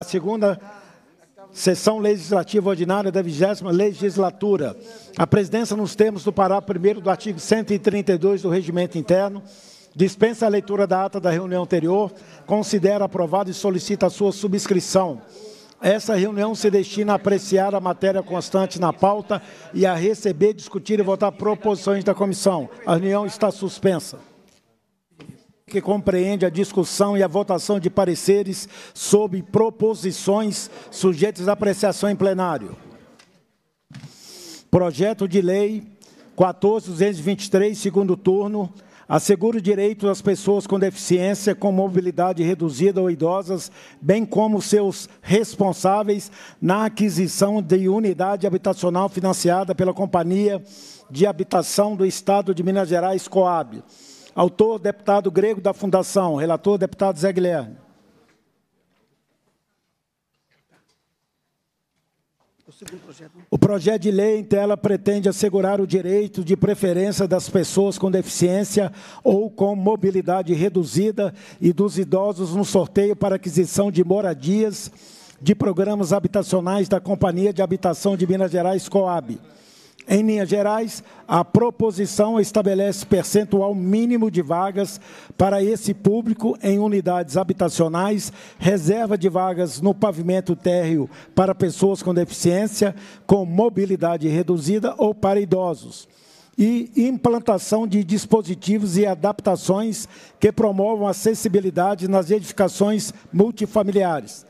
A segunda sessão legislativa ordinária da 20 legislatura. A presidência, nos termos do parágrafo 1 do artigo 132 do Regimento Interno, dispensa a leitura da ata da reunião anterior, considera aprovada e solicita a sua subscrição. Essa reunião se destina a apreciar a matéria constante na pauta e a receber, discutir e votar proposições da comissão. A reunião está suspensa que compreende a discussão e a votação de pareceres sobre proposições sujeitas à apreciação em plenário. Projeto de Lei 14.223, segundo turno, assegura o direito das pessoas com deficiência, com mobilidade reduzida ou idosas, bem como seus responsáveis, na aquisição de unidade habitacional financiada pela Companhia de Habitação do Estado de Minas Gerais, Coab Autor, deputado grego da Fundação. Relator, deputado Zé Guilherme. O projeto de lei em tela pretende assegurar o direito de preferência das pessoas com deficiência ou com mobilidade reduzida e dos idosos no sorteio para aquisição de moradias de programas habitacionais da Companhia de Habitação de Minas Gerais, COAB. Em linhas gerais, a proposição estabelece percentual mínimo de vagas para esse público em unidades habitacionais, reserva de vagas no pavimento térreo para pessoas com deficiência, com mobilidade reduzida ou para idosos e implantação de dispositivos e adaptações que promovam acessibilidade nas edificações multifamiliares.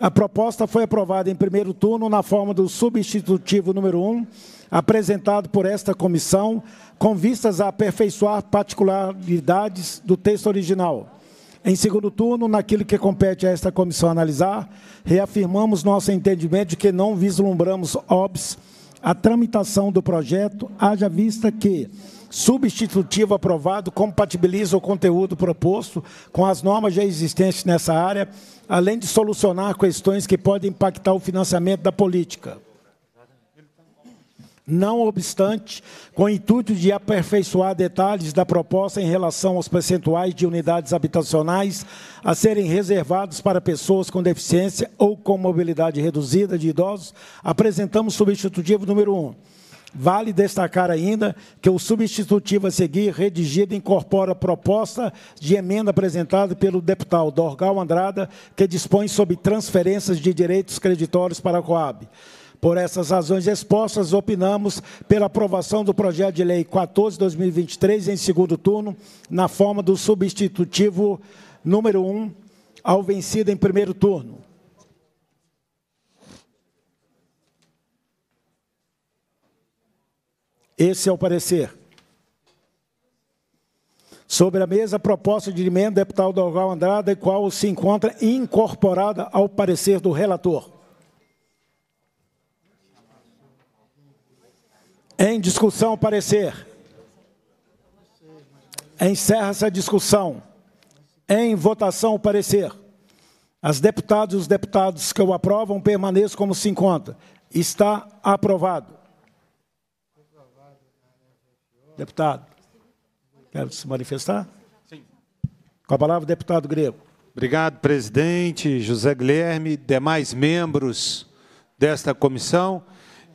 A proposta foi aprovada em primeiro turno na forma do substitutivo número 1, um, apresentado por esta comissão, com vistas a aperfeiçoar particularidades do texto original. Em segundo turno, naquilo que compete a esta comissão analisar, reafirmamos nosso entendimento de que não vislumbramos OBS a tramitação do projeto, haja vista que substitutivo aprovado compatibiliza o conteúdo proposto com as normas já existentes nessa área, além de solucionar questões que podem impactar o financiamento da política. Não obstante, com o intuito de aperfeiçoar detalhes da proposta em relação aos percentuais de unidades habitacionais a serem reservados para pessoas com deficiência ou com mobilidade reduzida de idosos, apresentamos substitutivo número 1. Um Vale destacar ainda que o substitutivo a seguir, redigido, incorpora a proposta de emenda apresentada pelo deputado Dorgal Andrada, que dispõe sobre transferências de direitos creditórios para a Coab. Por essas razões expostas, opinamos pela aprovação do projeto de lei 14/2023 em segundo turno, na forma do substitutivo número 1 ao vencido em primeiro turno. Esse é o parecer. Sobre a mesa, proposta de emenda, deputado Dalgal Andrada, qual se encontra incorporada ao parecer do relator. Em discussão, parecer. Encerra-se a discussão. Em votação, parecer. As deputadas e os deputados que o aprovam permaneçam como se encontra. Está aprovado. Deputado, quer se manifestar? Sim. Com a palavra, deputado Grego. Obrigado, presidente, José Guilherme, demais membros desta comissão.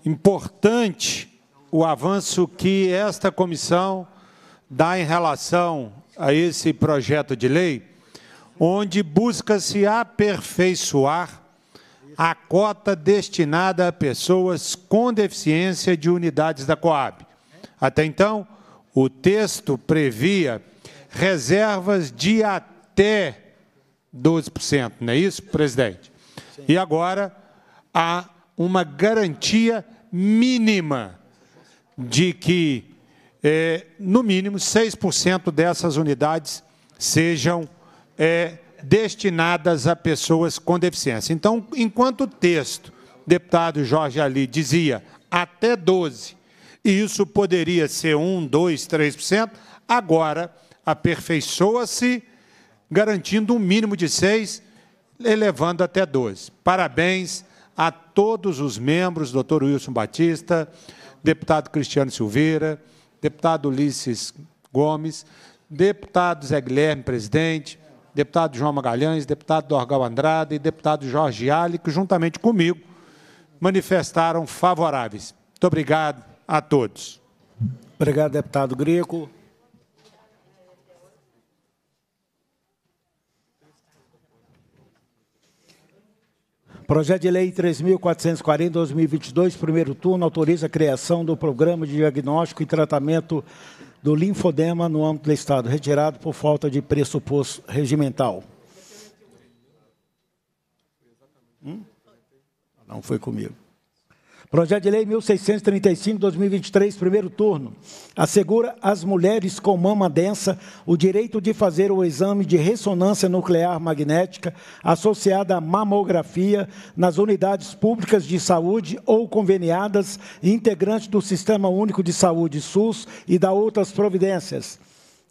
Importante o avanço que esta comissão dá em relação a esse projeto de lei, onde busca-se aperfeiçoar a cota destinada a pessoas com deficiência de unidades da Coab. Até então, o texto previa reservas de até 12%, não é isso, presidente? Sim. E agora há uma garantia mínima de que, é, no mínimo, 6% dessas unidades sejam é, destinadas a pessoas com deficiência. Então, enquanto o texto, deputado Jorge Ali, dizia até 12, e isso poderia ser 1, 2, 3%, agora aperfeiçoa-se, garantindo um mínimo de 6, elevando até 12. Parabéns a todos os membros, doutor Wilson Batista, deputado Cristiano Silveira, deputado Ulisses Gomes, deputado Zé Guilherme, presidente, deputado João Magalhães, deputado Dorgal Andrade e deputado Jorge Ali, que juntamente comigo manifestaram favoráveis. Muito obrigado a todos. Obrigado, deputado Greco. Projeto de Lei 3.440-2022, primeiro turno, autoriza a criação do Programa de Diagnóstico e Tratamento do Linfodema no âmbito do Estado, retirado por falta de pressuposto regimental. Hum? Não foi comigo. Projeto de Lei 1635, 2023, primeiro turno, assegura às mulheres com mama densa o direito de fazer o exame de ressonância nuclear magnética associada à mamografia nas unidades públicas de saúde ou conveniadas integrantes do Sistema Único de Saúde, SUS, e da outras providências.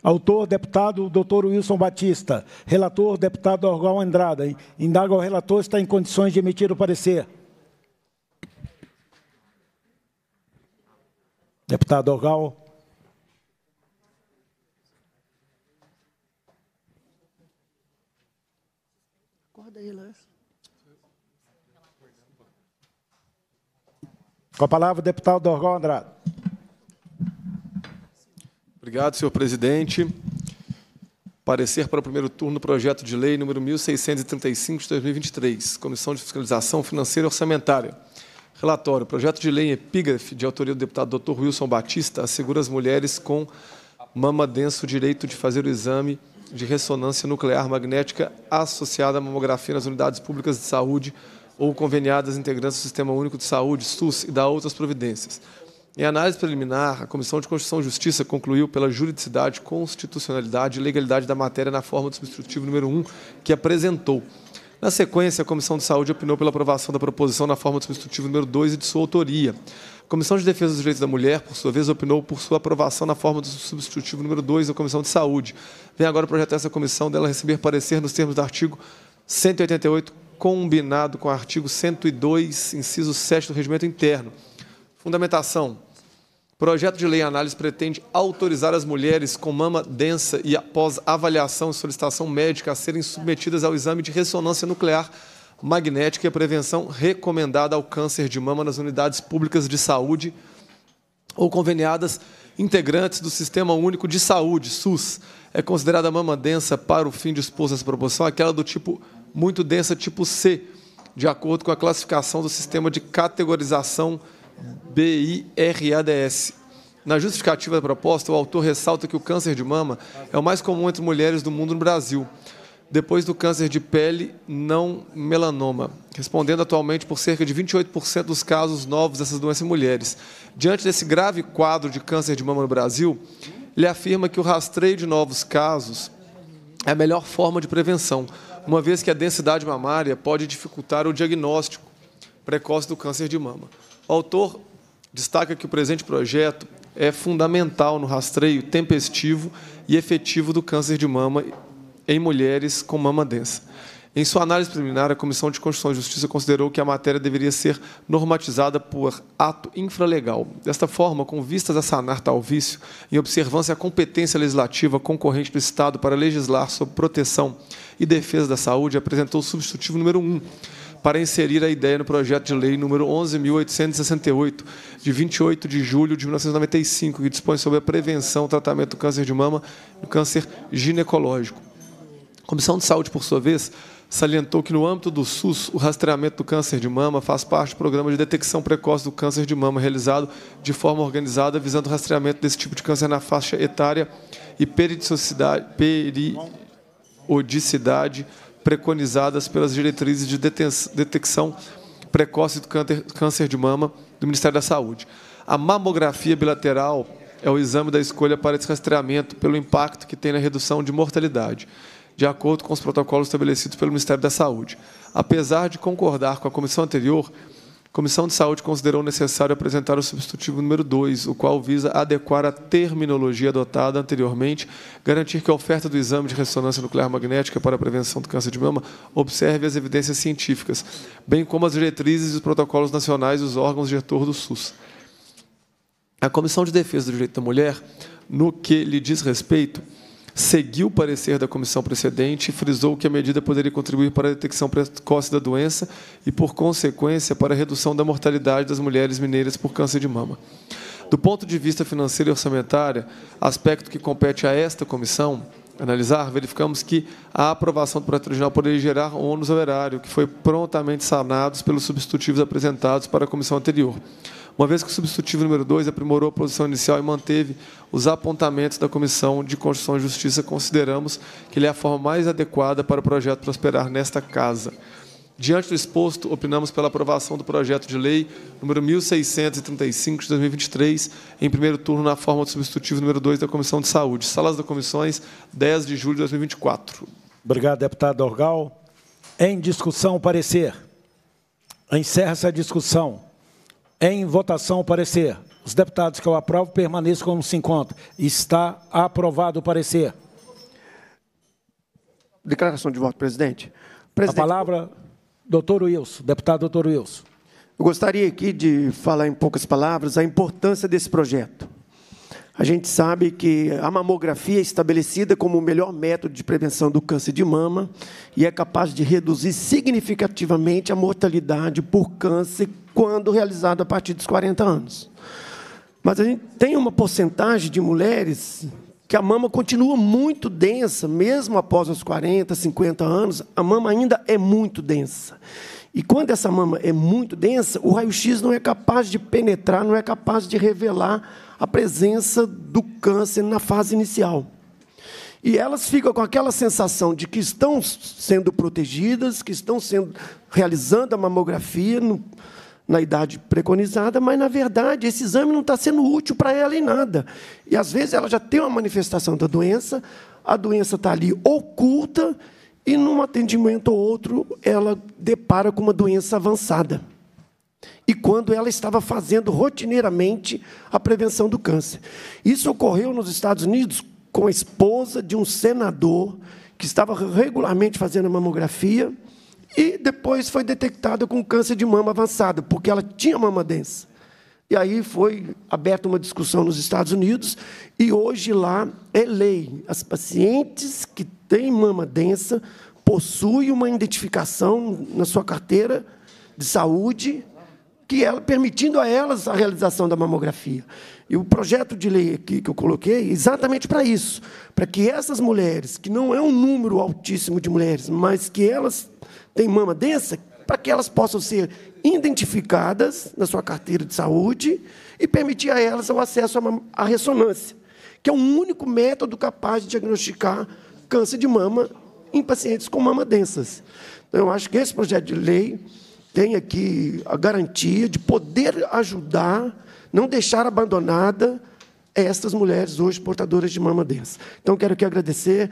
Autor, deputado Dr. Wilson Batista. Relator, deputado Orgão Andrada. Indaga o relator está em condições de emitir o parecer. Deputado Orgal. Acorda aí, Com a palavra, o deputado Orgão Andrade. Obrigado, senhor presidente. Parecer para o primeiro turno do projeto de lei número 1635 de 2023, Comissão de Fiscalização Financeira e Orçamentária Relatório. Projeto de lei em epígrafe de autoria do deputado Dr. Wilson Batista assegura às mulheres com mama denso o direito de fazer o exame de ressonância nuclear magnética associada à mamografia nas unidades públicas de saúde ou conveniadas integrantes do Sistema Único de Saúde, SUS, e da outras providências. Em análise preliminar, a Comissão de Constituição e Justiça concluiu pela juridicidade, constitucionalidade e legalidade da matéria na forma do substitutivo número 1 que apresentou. Na sequência, a Comissão de Saúde opinou pela aprovação da proposição na forma do substitutivo número 2 e de sua autoria. A Comissão de Defesa dos Direitos da Mulher, por sua vez, opinou por sua aprovação na forma do substitutivo número 2 da Comissão de Saúde. Vem agora projetar essa comissão dela receber parecer nos termos do artigo 188, combinado com o artigo 102, inciso 7 do Regimento Interno. Fundamentação. Projeto de lei análise pretende autorizar as mulheres com mama densa e após avaliação e solicitação médica a serem submetidas ao exame de ressonância nuclear magnética e a prevenção recomendada ao câncer de mama nas unidades públicas de saúde ou conveniadas integrantes do Sistema Único de Saúde, SUS. É considerada mama densa para o fim de expor essa proporção aquela do tipo muito densa, tipo C, de acordo com a classificação do sistema de categorização BIRADS. Na justificativa da proposta, o autor ressalta que o câncer de mama é o mais comum entre mulheres do mundo no Brasil, depois do câncer de pele não melanoma, respondendo atualmente por cerca de 28% dos casos novos dessas doenças em mulheres. Diante desse grave quadro de câncer de mama no Brasil, ele afirma que o rastreio de novos casos é a melhor forma de prevenção, uma vez que a densidade mamária pode dificultar o diagnóstico precoce do câncer de mama. O autor destaca que o presente projeto é fundamental no rastreio tempestivo e efetivo do câncer de mama em mulheres com mama densa. Em sua análise preliminar, a Comissão de Constituição e Justiça considerou que a matéria deveria ser normatizada por ato infralegal. Desta forma, com vistas a sanar tal vício, em observância à competência legislativa concorrente do Estado para legislar sobre proteção e defesa da saúde, apresentou o substitutivo número 1, para inserir a ideia no projeto de lei número 11.868, de 28 de julho de 1995, que dispõe sobre a prevenção e tratamento do câncer de mama e do câncer ginecológico. A Comissão de Saúde, por sua vez, salientou que, no âmbito do SUS, o rastreamento do câncer de mama faz parte do programa de detecção precoce do câncer de mama, realizado de forma organizada, visando o rastreamento desse tipo de câncer na faixa etária e periodicidade, periodicidade preconizadas pelas diretrizes de detecção precoce do câncer de mama do Ministério da Saúde. A mamografia bilateral é o exame da escolha para esse rastreamento pelo impacto que tem na redução de mortalidade, de acordo com os protocolos estabelecidos pelo Ministério da Saúde. Apesar de concordar com a comissão anterior, Comissão de Saúde considerou necessário apresentar o substitutivo número 2, o qual visa adequar a terminologia adotada anteriormente, garantir que a oferta do exame de ressonância nuclear magnética para a prevenção do câncer de mama observe as evidências científicas, bem como as diretrizes e os protocolos nacionais dos órgãos diretor do SUS. A Comissão de Defesa do Direito da Mulher, no que lhe diz respeito, seguiu o parecer da comissão precedente e frisou que a medida poderia contribuir para a detecção precoce da doença e, por consequência, para a redução da mortalidade das mulheres mineiras por câncer de mama. Do ponto de vista financeiro e orçamentário, aspecto que compete a esta comissão, analisar, verificamos que a aprovação do projeto original poderia gerar ônus ao erário, que foi prontamente sanados pelos substitutivos apresentados para a comissão anterior uma vez que o substitutivo número 2 aprimorou a posição inicial e manteve os apontamentos da Comissão de Constituição e Justiça, consideramos que ele é a forma mais adequada para o projeto prosperar nesta Casa. Diante do exposto, opinamos pela aprovação do projeto de lei número 1635 de 2023, em primeiro turno na forma do substitutivo número 2 da Comissão de Saúde. Salas das Comissões, 10 de julho de 2024. Obrigado, deputado Orgal. Em discussão, parecer. Encerra-se a discussão. Em votação, o parecer. Os deputados que eu aprovo permaneçam como se encontram. Está aprovado o parecer. Declaração de voto, presidente. presidente. A palavra, doutor Wilson, deputado doutor Wilson. Eu gostaria aqui de falar em poucas palavras a importância desse projeto. A gente sabe que a mamografia é estabelecida como o melhor método de prevenção do câncer de mama e é capaz de reduzir significativamente a mortalidade por câncer quando realizada a partir dos 40 anos. Mas a gente tem uma porcentagem de mulheres que a mama continua muito densa, mesmo após os 40, 50 anos, a mama ainda é muito densa. E quando essa mama é muito densa, o raio-x não é capaz de penetrar, não é capaz de revelar a presença do câncer na fase inicial. E elas ficam com aquela sensação de que estão sendo protegidas, que estão sendo realizando a mamografia no, na idade preconizada, mas na verdade esse exame não está sendo útil para ela em nada. E às vezes ela já tem uma manifestação da doença, a doença está ali oculta e num atendimento ou outro ela depara com uma doença avançada e quando ela estava fazendo rotineiramente a prevenção do câncer. Isso ocorreu nos Estados Unidos com a esposa de um senador que estava regularmente fazendo mamografia e depois foi detectada com câncer de mama avançado, porque ela tinha mama densa. E aí foi aberta uma discussão nos Estados Unidos e hoje lá é lei. As pacientes que têm mama densa possuem uma identificação na sua carteira de saúde que ela, permitindo a elas a realização da mamografia. E o projeto de lei aqui que eu coloquei é exatamente para isso, para que essas mulheres, que não é um número altíssimo de mulheres, mas que elas têm mama densa, para que elas possam ser identificadas na sua carteira de saúde e permitir a elas o acesso à ressonância, que é o único método capaz de diagnosticar câncer de mama em pacientes com mama densas. Então, eu acho que esse projeto de lei tem aqui a garantia de poder ajudar, não deixar abandonada estas mulheres hoje portadoras de mama densa. Então, quero aqui agradecer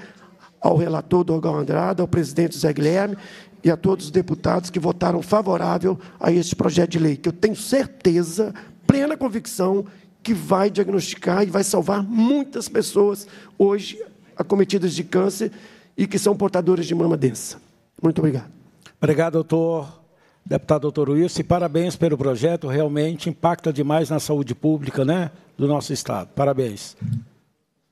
ao relator Dorgal Andrade, ao presidente Zé Guilherme e a todos os deputados que votaram favorável a este projeto de lei, que eu tenho certeza, plena convicção, que vai diagnosticar e vai salvar muitas pessoas hoje acometidas de câncer e que são portadoras de mama densa. Muito obrigado. Obrigado, doutor Deputado doutor Wilson, parabéns pelo projeto, realmente impacta demais na saúde pública né, do nosso Estado. Parabéns.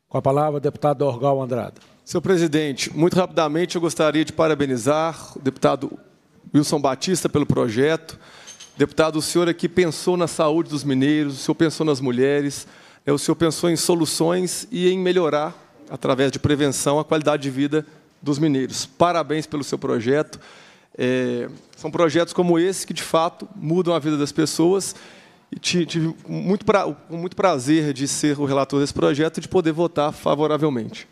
Com a palavra, deputado Orgal Andrade. Senhor presidente, muito rapidamente eu gostaria de parabenizar o deputado Wilson Batista pelo projeto. Deputado, o senhor aqui pensou na saúde dos mineiros, o senhor pensou nas mulheres, né, o senhor pensou em soluções e em melhorar, através de prevenção, a qualidade de vida dos mineiros. Parabéns pelo seu projeto. É, são projetos como esse que, de fato, mudam a vida das pessoas. E tive muito, pra, muito prazer de ser o relator desse projeto e de poder votar favoravelmente.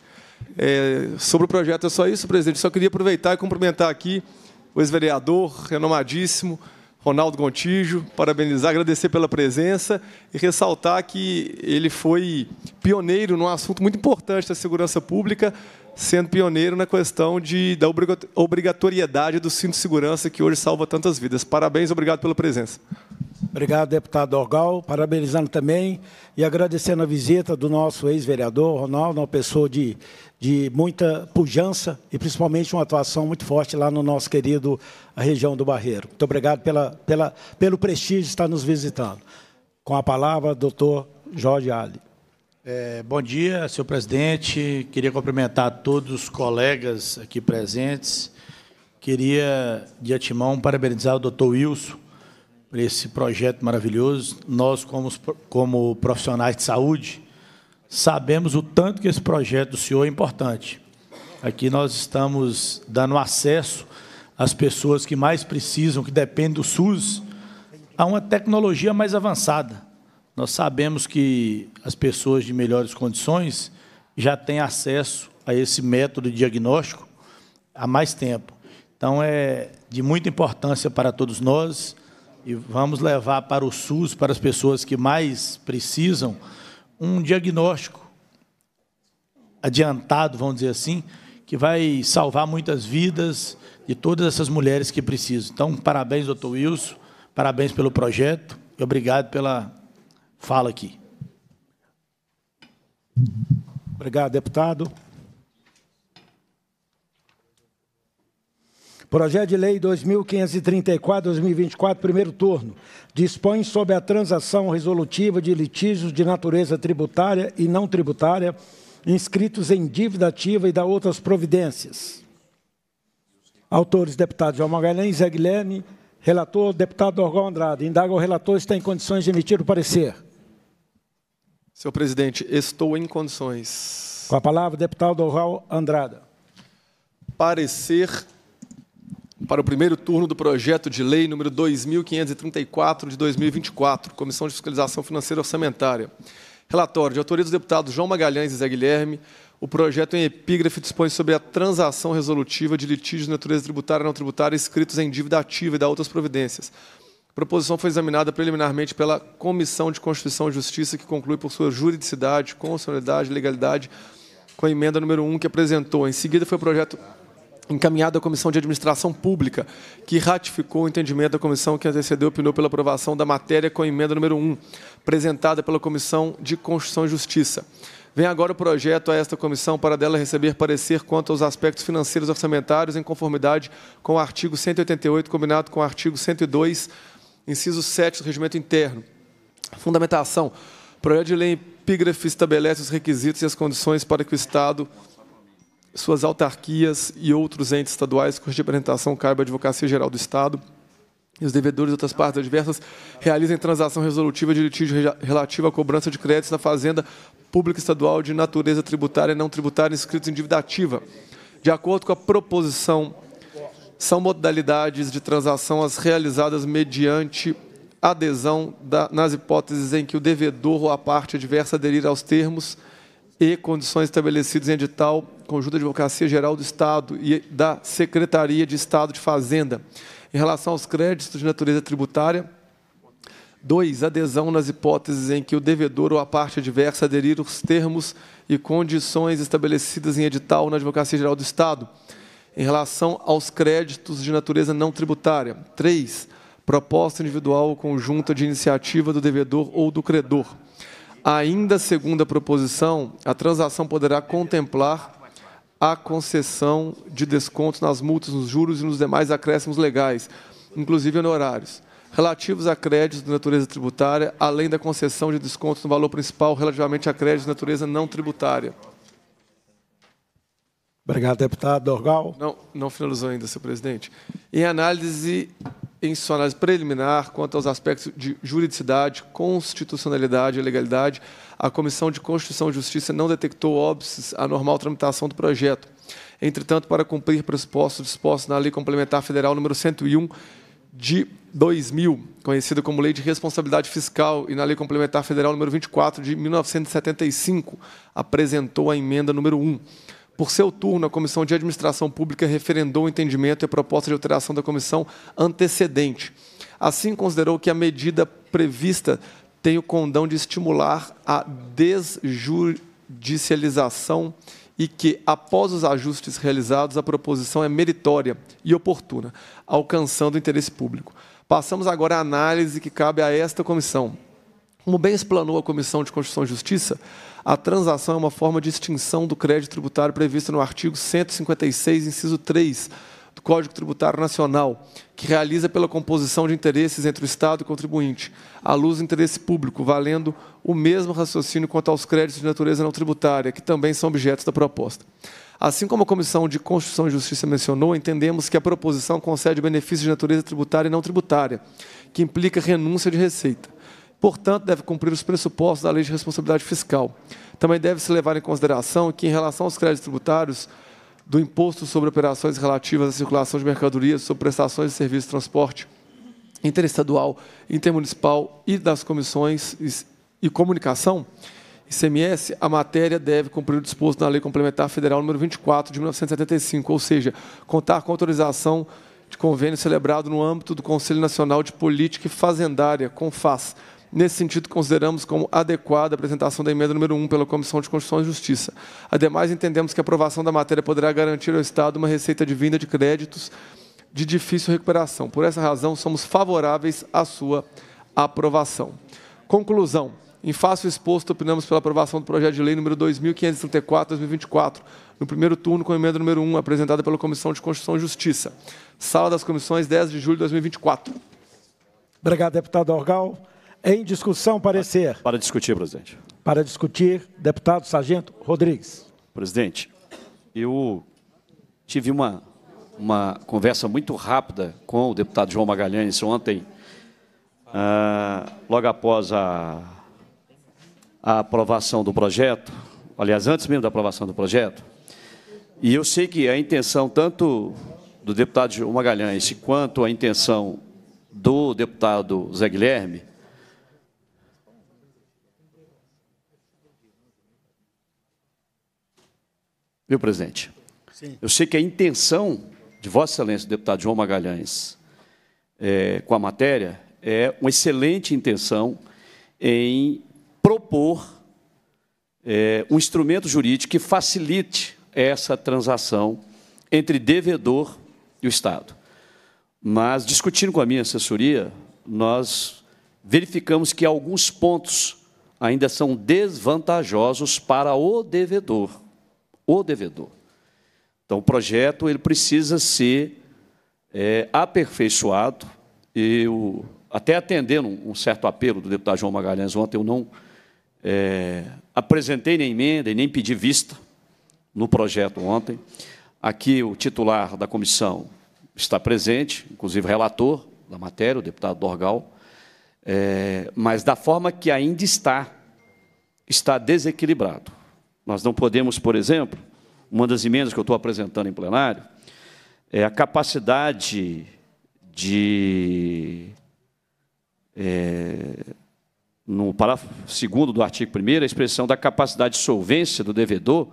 É, sobre o projeto é só isso, presidente. Só queria aproveitar e cumprimentar aqui o ex-vereador renomadíssimo, Ronaldo Gontijo, parabenizar, agradecer pela presença e ressaltar que ele foi pioneiro num assunto muito importante da segurança pública, sendo pioneiro na questão de, da obrigatoriedade do cinto de segurança que hoje salva tantas vidas. Parabéns, obrigado pela presença. Obrigado, deputado Orgal. Parabenizando também e agradecendo a visita do nosso ex-vereador Ronaldo, uma pessoa de, de muita pujança e principalmente uma atuação muito forte lá no nosso querido região do Barreiro. Muito obrigado pela, pela, pelo prestígio de estar nos visitando. Com a palavra, doutor Jorge Ali. É, bom dia, senhor presidente. Queria cumprimentar todos os colegas aqui presentes. Queria, de antemão, parabenizar o doutor Wilson por esse projeto maravilhoso. Nós, como, como profissionais de saúde, sabemos o tanto que esse projeto do senhor é importante. Aqui nós estamos dando acesso às pessoas que mais precisam, que dependem do SUS, a uma tecnologia mais avançada nós sabemos que as pessoas de melhores condições já têm acesso a esse método diagnóstico há mais tempo. Então, é de muita importância para todos nós e vamos levar para o SUS, para as pessoas que mais precisam, um diagnóstico adiantado, vamos dizer assim, que vai salvar muitas vidas de todas essas mulheres que precisam. Então, parabéns, doutor Wilson, parabéns pelo projeto e obrigado pela fala aqui. Obrigado, deputado. Projeto de Lei 2534-2024, primeiro turno, dispõe sobre a transação resolutiva de litígios de natureza tributária e não tributária inscritos em dívida ativa e da outras providências. Autores, deputados João Magalhães, Zé Guilherme, relator, deputado Orgão Andrade. Indaga o relator se em condições de emitir o parecer. Senhor presidente, estou em condições. Com a palavra, deputado Raul Andrada. Parecer para o primeiro turno do projeto de lei número 2534 de 2024, Comissão de Fiscalização Financeira Orçamentária. Relatório de autoria dos deputados João Magalhães e Zé Guilherme. O projeto em epígrafe dispõe sobre a transação resolutiva de litígios de natureza tributária e não tributária escritos em dívida ativa e da outras providências. A proposição foi examinada preliminarmente pela Comissão de Constituição e Justiça, que conclui por sua juridicidade, constitucionalidade e legalidade com a emenda número 1 que apresentou. Em seguida, foi o projeto encaminhado à Comissão de Administração Pública, que ratificou o entendimento da comissão que antecedeu e opinou pela aprovação da matéria com a emenda número 1, apresentada pela Comissão de Constituição e Justiça. Vem agora o projeto a esta comissão para dela receber parecer quanto aos aspectos financeiros orçamentários em conformidade com o artigo 188, combinado com o artigo 102 Inciso 7 do Regimento Interno. Fundamentação. O projeto de lei epígrafe estabelece os requisitos e as condições para que o Estado, suas autarquias e outros entes estaduais cuja representação caiba à Advocacia Geral do Estado e os devedores de outras partes adversas realizem transação resolutiva de litígio relativo à cobrança de créditos na fazenda pública estadual de natureza tributária e não tributária inscritos em dívida ativa. De acordo com a proposição são modalidades de transação as realizadas mediante adesão da, nas hipóteses em que o devedor ou a parte adversa aderir aos termos e condições estabelecidos em edital conjunto de Advocacia Geral do Estado e da Secretaria de Estado de Fazenda. Em relação aos créditos de natureza tributária, 2. Adesão nas hipóteses em que o devedor ou a parte adversa aderir aos termos e condições estabelecidas em edital na Advocacia Geral do Estado em relação aos créditos de natureza não tributária. 3. Proposta individual ou conjunta de iniciativa do devedor ou do credor. Ainda segundo a proposição, a transação poderá contemplar a concessão de descontos nas multas, nos juros e nos demais acréscimos legais, inclusive honorários, relativos a créditos de natureza tributária, além da concessão de descontos no valor principal relativamente a créditos de natureza não tributária. Obrigado, deputado Dorgal. Não, não finalizou ainda, senhor presidente. Em análise, em sua análise preliminar, quanto aos aspectos de juridicidade, constitucionalidade e legalidade, a Comissão de Constituição e Justiça não detectou óbices à normal tramitação do projeto. Entretanto, para cumprir pressupostos dispostos na Lei Complementar Federal número 101 de 2000, conhecida como Lei de Responsabilidade Fiscal, e na Lei Complementar Federal número 24 de 1975, apresentou a emenda número 1 por seu turno, a Comissão de Administração Pública referendou o entendimento e a proposta de alteração da comissão antecedente. Assim, considerou que a medida prevista tem o condão de estimular a desjudicialização e que, após os ajustes realizados, a proposição é meritória e oportuna, alcançando o interesse público. Passamos agora à análise que cabe a esta comissão. Como bem explanou a Comissão de Constituição e Justiça, a transação é uma forma de extinção do crédito tributário prevista no artigo 156, inciso 3 do Código Tributário Nacional, que realiza pela composição de interesses entre o Estado e o contribuinte, à luz do interesse público, valendo o mesmo raciocínio quanto aos créditos de natureza não tributária, que também são objetos da proposta. Assim como a Comissão de Constituição e Justiça mencionou, entendemos que a proposição concede benefícios de natureza tributária e não tributária, que implica renúncia de receita. Portanto, deve cumprir os pressupostos da Lei de Responsabilidade Fiscal. Também deve-se levar em consideração que, em relação aos créditos tributários do Imposto sobre Operações Relativas à Circulação de Mercadorias, sobre prestações de serviços de transporte interestadual, intermunicipal e das comissões e comunicação, ICMS, a matéria deve cumprir o disposto na Lei Complementar Federal número 24 de 1975, ou seja, contar com autorização de convênio celebrado no âmbito do Conselho Nacional de Política Fazendária, CONFAS, Nesse sentido, consideramos como adequada a apresentação da emenda número 1 pela Comissão de Constituição e Justiça. Ademais, entendemos que a aprovação da matéria poderá garantir ao Estado uma receita de vinda de créditos de difícil recuperação. Por essa razão, somos favoráveis à sua aprovação. Conclusão. Em fácil exposto, opinamos pela aprovação do projeto de lei número 2534-2024, no primeiro turno com a emenda número 1, apresentada pela Comissão de Constituição e Justiça. Sala das Comissões, 10 de julho de 2024. Obrigado, deputado Orgal. Em discussão, parecer. Para, para discutir, presidente. Para discutir, deputado Sargento Rodrigues. Presidente, eu tive uma, uma conversa muito rápida com o deputado João Magalhães ontem, ah, logo após a, a aprovação do projeto, aliás, antes mesmo da aprovação do projeto, e eu sei que a intenção tanto do deputado João Magalhães quanto a intenção do deputado Zé Guilherme Viu, presidente? Sim. Eu sei que a intenção de Vossa Excelência, deputado João Magalhães, é, com a matéria, é uma excelente intenção em propor é, um instrumento jurídico que facilite essa transação entre devedor e o Estado. Mas, discutindo com a minha assessoria, nós verificamos que alguns pontos ainda são desvantajosos para o devedor o devedor. Então, o projeto ele precisa ser é, aperfeiçoado. Eu, até atendendo um certo apelo do deputado João Magalhães ontem, eu não é, apresentei nem emenda e nem pedi vista no projeto ontem. Aqui o titular da comissão está presente, inclusive relator da matéria, o deputado Dorgal, é, mas da forma que ainda está, está desequilibrado. Nós não podemos, por exemplo, uma das emendas que eu estou apresentando em plenário, é a capacidade de. É, no parágrafo 2 do artigo 1, a expressão da capacidade de solvência do devedor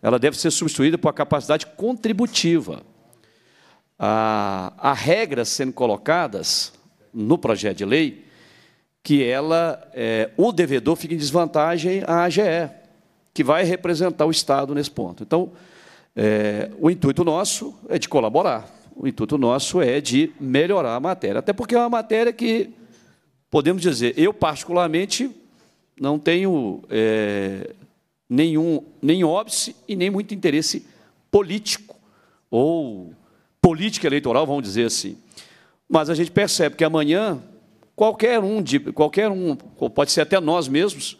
ela deve ser substituída por a capacidade contributiva. Há, há regras sendo colocadas no projeto de lei que ela, é, o devedor fica em desvantagem à AGE que vai representar o Estado nesse ponto. Então, é, o intuito nosso é de colaborar, o intuito nosso é de melhorar a matéria, até porque é uma matéria que, podemos dizer, eu particularmente não tenho é, nenhum, nem óbice e nem muito interesse político, ou política eleitoral, vamos dizer assim. Mas a gente percebe que amanhã qualquer um, de, qualquer um, pode ser até nós mesmos,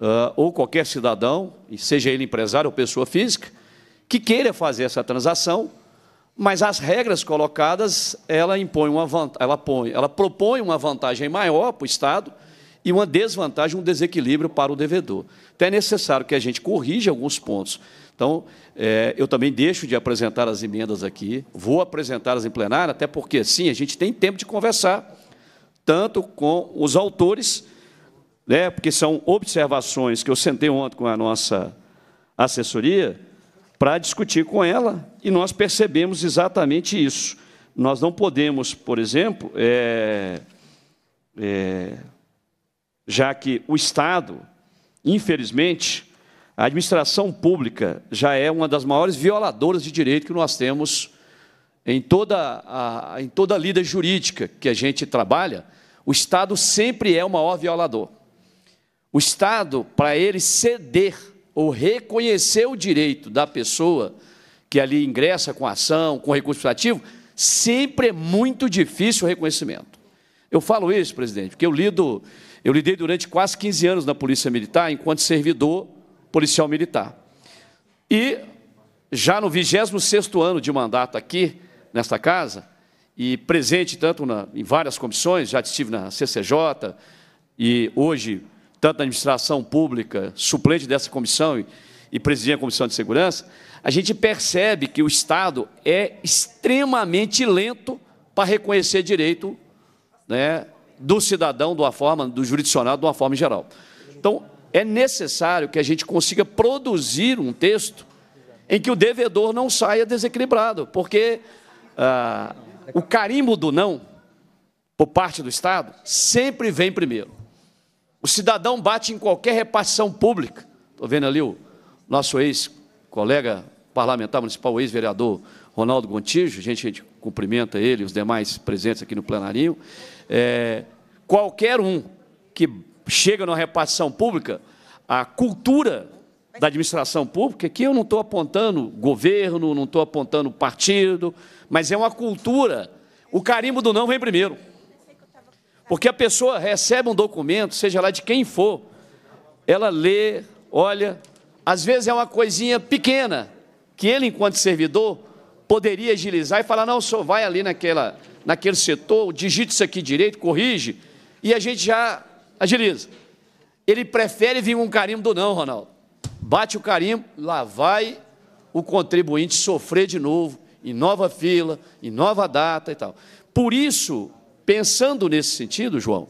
uh, ou qualquer cidadão, seja ele empresário ou pessoa física, que queira fazer essa transação, mas as regras colocadas, ela impõe uma ela, põe, ela propõe uma vantagem maior para o Estado e uma desvantagem, um desequilíbrio para o devedor. Então é necessário que a gente corrija alguns pontos. Então, é, eu também deixo de apresentar as emendas aqui, vou apresentá-las em plenário, até porque, sim, a gente tem tempo de conversar, tanto com os autores né, porque são observações que eu sentei ontem com a nossa assessoria para discutir com ela e nós percebemos exatamente isso. Nós não podemos, por exemplo, é, é, já que o Estado, infelizmente, a administração pública já é uma das maiores violadoras de direito que nós temos em toda a, em toda a lida jurídica que a gente trabalha, o Estado sempre é o maior violador. O Estado, para ele ceder ou reconhecer o direito da pessoa que ali ingressa com ação, com recurso ativo, sempre é muito difícil o reconhecimento. Eu falo isso, presidente, porque eu lido, eu lidei durante quase 15 anos na Polícia Militar enquanto servidor policial militar. E já no 26º ano de mandato aqui, nesta casa, e presente tanto na, em várias comissões, já estive na CCJ e hoje tanto na administração pública, suplente dessa comissão e, e presidente da Comissão de Segurança, a gente percebe que o Estado é extremamente lento para reconhecer direito né, do cidadão, de uma forma, do jurisdicionado, de uma forma geral. Então, é necessário que a gente consiga produzir um texto em que o devedor não saia desequilibrado, porque ah, o carimbo do não, por parte do Estado, sempre vem primeiro. O cidadão bate em qualquer repartição pública. Estou vendo ali o nosso ex-colega parlamentar municipal, ex-vereador Ronaldo Gontijo, a gente, a gente cumprimenta ele, os demais presentes aqui no plenarinho. É, qualquer um que chega numa repartição pública, a cultura da administração pública, aqui eu não estou apontando governo, não estou apontando partido, mas é uma cultura. O carimbo do não vem primeiro. Porque a pessoa recebe um documento, seja lá de quem for, ela lê, olha, às vezes é uma coisinha pequena, que ele, enquanto servidor, poderia agilizar e falar, não, só vai ali naquela, naquele setor, digite isso aqui direito, corrige, e a gente já agiliza. Ele prefere vir um carimbo do não, Ronaldo. Bate o carimbo, lá vai o contribuinte sofrer de novo, em nova fila, em nova data e tal. Por isso, Pensando nesse sentido, João,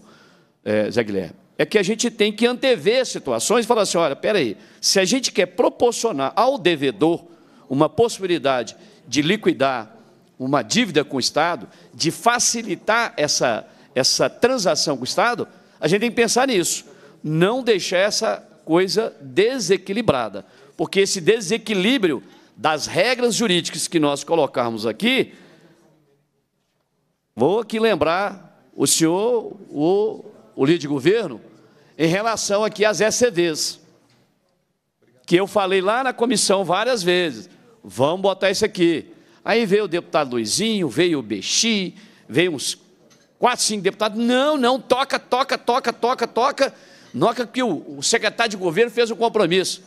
é, Zé Guilherme, é que a gente tem que antever situações e falar assim: olha, peraí, se a gente quer proporcionar ao devedor uma possibilidade de liquidar uma dívida com o Estado, de facilitar essa, essa transação com o Estado, a gente tem que pensar nisso. Não deixar essa coisa desequilibrada. Porque esse desequilíbrio das regras jurídicas que nós colocarmos aqui Vou aqui lembrar o senhor, o, o líder de governo, em relação aqui às SCDs que eu falei lá na comissão várias vezes, vamos botar isso aqui. Aí veio o deputado Luizinho, veio o Bexi, veio uns quatro, cinco deputados, não, não, toca, toca, toca, toca, toca, noca que o, o secretário de governo fez um compromisso.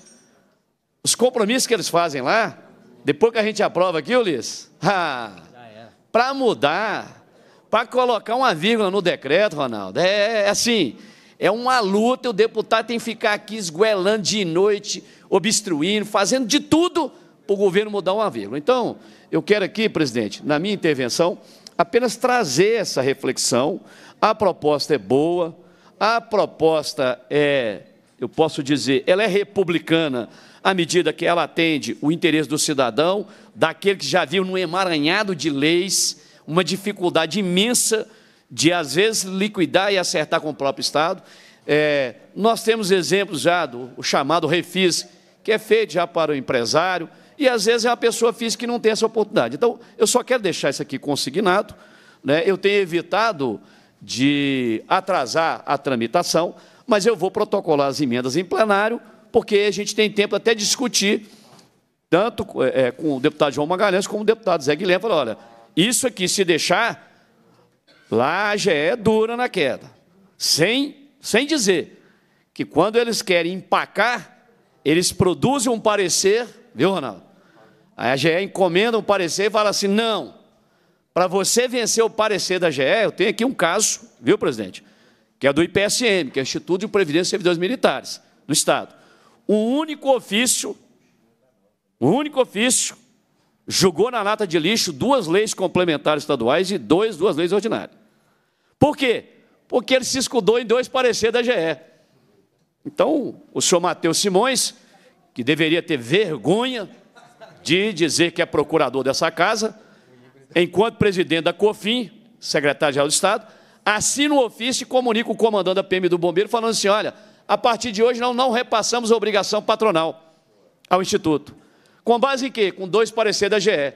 Os compromissos que eles fazem lá, depois que a gente aprova aqui, Ulisses, é. para mudar, para colocar uma vírgula no decreto, Ronaldo. É, é, é, assim, é uma luta, o deputado tem que ficar aqui esguelando de noite, obstruindo, fazendo de tudo para o governo mudar uma vírgula. Então, eu quero aqui, presidente, na minha intervenção, apenas trazer essa reflexão. A proposta é boa, a proposta é, eu posso dizer, ela é republicana à medida que ela atende o interesse do cidadão, daquele que já viu no emaranhado de leis uma dificuldade imensa de, às vezes, liquidar e acertar com o próprio Estado. É, nós temos exemplos já do chamado refis, que é feito já para o empresário, e às vezes é uma pessoa física que não tem essa oportunidade. Então, eu só quero deixar isso aqui consignado. Né? Eu tenho evitado de atrasar a tramitação, mas eu vou protocolar as emendas em plenário, porque a gente tem tempo até discutir, tanto é, é com o deputado João Magalhães como o deputado Zé Guilherme, falar, olha, isso aqui, se deixar, lá já é dura na queda. Sem, sem dizer que quando eles querem empacar, eles produzem um parecer, viu, Ronaldo? A AGE encomenda um parecer e fala assim: não, para você vencer o parecer da AGE, eu tenho aqui um caso, viu, presidente? Que é do IPSM, que é o Instituto de Previdência e Servidores Militares do Estado. O único ofício, o único ofício jogou na lata de lixo duas leis complementares estaduais e dois, duas leis ordinárias. Por quê? Porque ele se escudou em dois pareceres da GE. Então, o senhor Matheus Simões, que deveria ter vergonha de dizer que é procurador dessa casa, enquanto presidente da COFIN, secretário-geral do Estado, assina o ofício e comunica o comandante da PM do Bombeiro, falando assim: olha, a partir de hoje nós não repassamos a obrigação patronal ao Instituto. Com base em quê? Com dois pareceres da GE.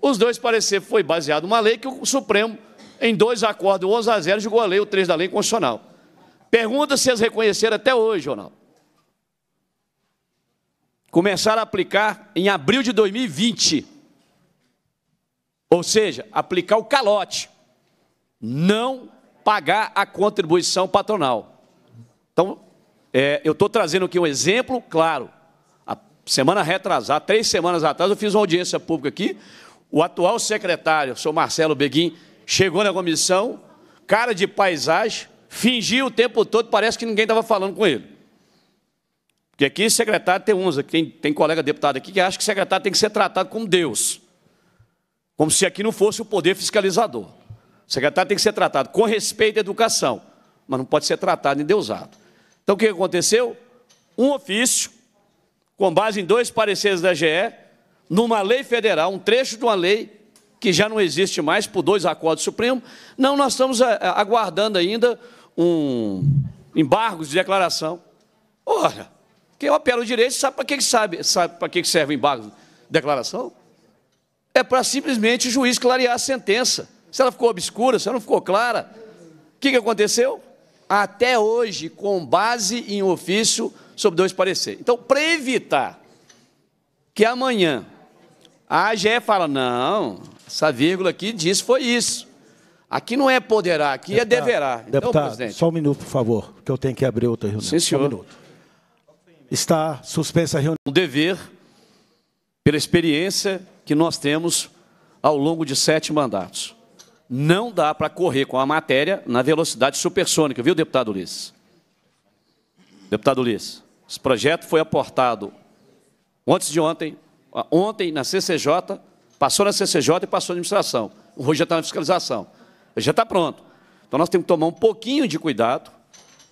Os dois pareceres foi baseado numa lei que o Supremo, em dois acordos, 11 a 0, julgou a lei, o 3 da lei constitucional. Pergunta se eles reconheceram até hoje, ou não. Começaram a aplicar em abril de 2020. Ou seja, aplicar o calote. Não pagar a contribuição patronal. Então, é, eu estou trazendo aqui um exemplo claro semana retrasada, três semanas atrás, eu fiz uma audiência pública aqui. O atual secretário, o senhor Marcelo Beguim, chegou na comissão, cara de paisagem, fingiu o tempo todo, parece que ninguém estava falando com ele. Porque aqui secretário tem uns, aqui tem, tem colega deputado aqui que acha que secretário tem que ser tratado como Deus. Como se aqui não fosse o poder fiscalizador. O secretário tem que ser tratado com respeito à educação, mas não pode ser tratado deusado. Então o que aconteceu? Um ofício com base em dois pareceres da GE, numa lei federal, um trecho de uma lei que já não existe mais por dois acordos supremos. Não, nós estamos eh, eh, aguardando ainda um embargo de declaração. Ora, quem opera o direito sabe para que sabe, sabe para que serve o embargo de declaração? É para simplesmente o juiz clarear a sentença. Se ela ficou obscura, se ela não ficou clara, o que, que aconteceu? Até hoje, com base em ofício sobre dois parecer. Então, para evitar que amanhã a AGE fala, não, essa vírgula aqui diz foi isso. Aqui não é poderá, aqui é deputado, é deverá. Então, deputado, presidente. só um minuto, por favor, que eu tenho que abrir outra reunião. Sim, senhor. Um Está suspensa a reunião. Um dever, pela experiência que nós temos ao longo de sete mandatos. Não dá para correr com a matéria na velocidade supersônica, viu, deputado Ulisses? Deputado Ulisses. Esse projeto foi aportado antes de ontem, ontem na CCJ, passou na CCJ e passou na administração. Hoje já está na fiscalização. Já está pronto. Então, nós temos que tomar um pouquinho de cuidado,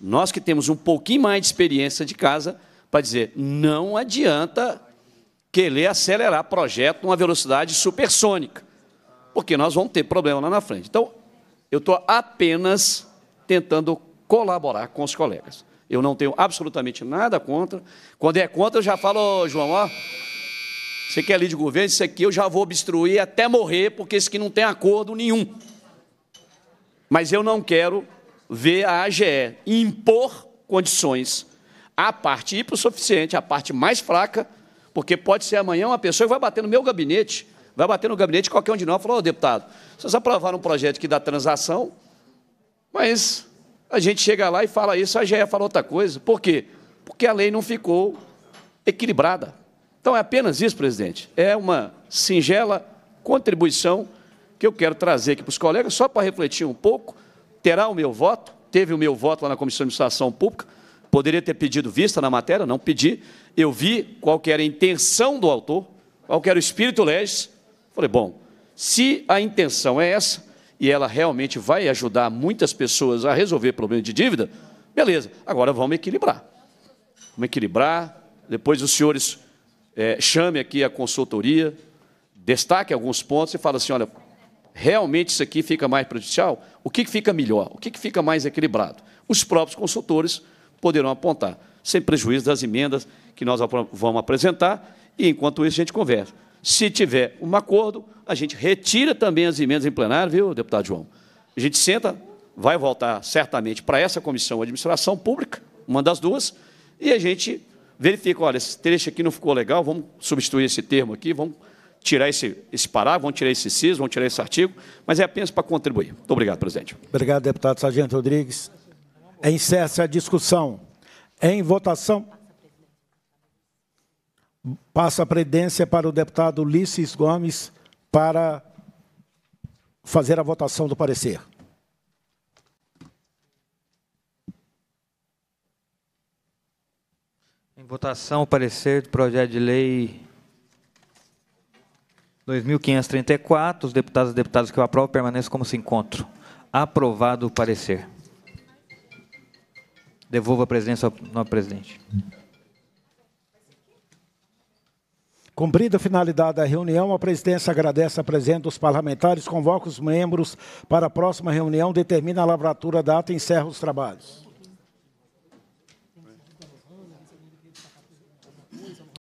nós que temos um pouquinho mais de experiência de casa, para dizer, não adianta querer acelerar projeto numa velocidade supersônica, porque nós vamos ter problema lá na frente. Então, eu estou apenas tentando colaborar com os colegas. Eu não tenho absolutamente nada contra. Quando é contra, eu já falo, oh, João, ó, você quer é ali de governo, isso aqui eu já vou obstruir até morrer, porque isso aqui não tem acordo nenhum. Mas eu não quero ver a AGE impor condições à parte hipossuficiente, à parte mais fraca, porque pode ser amanhã uma pessoa que vai bater no meu gabinete, vai bater no gabinete qualquer um de nós e falar, ô oh, deputado, vocês aprovaram um projeto que dá transação, mas a gente chega lá e fala isso, a AGE fala outra coisa. Por quê? Porque a lei não ficou equilibrada. Então é apenas isso, presidente. É uma singela contribuição que eu quero trazer aqui para os colegas, só para refletir um pouco. Terá o meu voto, teve o meu voto lá na Comissão de Administração Pública, poderia ter pedido vista na matéria, não pedi. Eu vi qual era a intenção do autor, qual era o espírito legis. Falei, bom, se a intenção é essa, e ela realmente vai ajudar muitas pessoas a resolver problemas de dívida, beleza. Agora vamos equilibrar. Vamos equilibrar. Depois os senhores é, chame aqui a consultoria, destaque alguns pontos e fala assim, olha, realmente isso aqui fica mais prejudicial? O que fica melhor? O que fica mais equilibrado? Os próprios consultores poderão apontar, sem prejuízo das emendas que nós vamos apresentar, e enquanto isso a gente conversa. Se tiver um acordo, a gente retira também as emendas em plenário, viu, deputado João? A gente senta, vai voltar certamente para essa comissão de administração pública, uma das duas, e a gente verifica, olha, esse trecho aqui não ficou legal, vamos substituir esse termo aqui, vamos tirar esse, esse parágrafo, vamos tirar esse ciso, vamos tirar esse artigo, mas é apenas para contribuir. Muito obrigado, presidente. Obrigado, deputado Sargento Rodrigues. Encerra-se a discussão. Em votação... Passo a presidência para o deputado Ulisses Gomes para fazer a votação do parecer. Em votação, o parecer do projeto de lei 2.534. Os deputados e deputadas que eu aprovo permaneçam como se encontram. Aprovado o parecer. Devolvo a presidência ao novo presidente. Cumprida a finalidade da reunião, a presidência agradece a presença dos parlamentares, convoca os membros para a próxima reunião, determina a lavratura data e encerra os trabalhos.